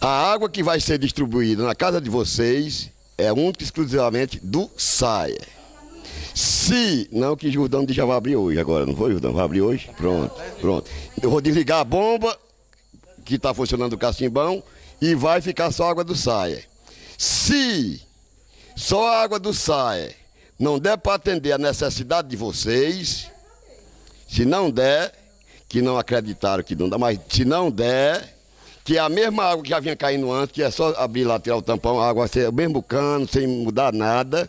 A água que vai ser distribuída na casa de vocês é única e exclusivamente do Saia. Se, não que Jordão já vai abrir hoje agora, não foi Jordão? Vai abrir hoje? Pronto, pronto. Eu vou desligar a bomba que está funcionando o cacimbão e vai ficar só água do Saia. Se só a água do Saia não der para atender a necessidade de vocês, se não der, que não acreditaram que não dá, mas se não der, que é a mesma água que já vinha caindo antes, que é só abrir lá, tirar o tampão, a água ser é o mesmo cano, sem mudar nada.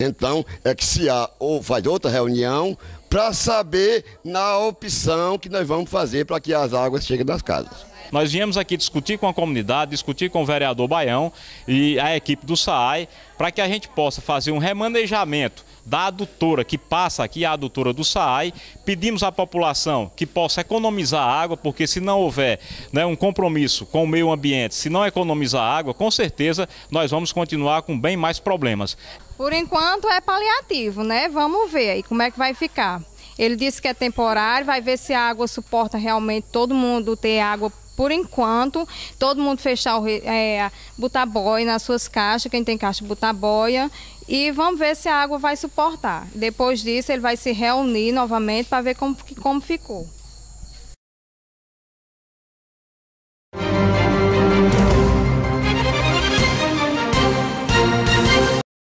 Então, é que se há, ou faz outra reunião, para saber na opção que nós vamos fazer para que as águas cheguem nas casas. Nós viemos aqui discutir com a comunidade, discutir com o vereador Baião e a equipe do SAAI para que a gente possa fazer um remanejamento da adutora que passa aqui, a adutora do SAAI. Pedimos à população que possa economizar água, porque se não houver né, um compromisso com o meio ambiente, se não economizar água, com certeza nós vamos continuar com bem mais problemas. Por enquanto é paliativo, né? Vamos ver aí como é que vai ficar. Ele disse que é temporário, vai ver se a água suporta realmente todo mundo ter água por enquanto, todo mundo fechar o é, botar boia nas suas caixas, quem tem caixa botar boia. E vamos ver se a água vai suportar. Depois disso, ele vai se reunir novamente para ver como, como ficou.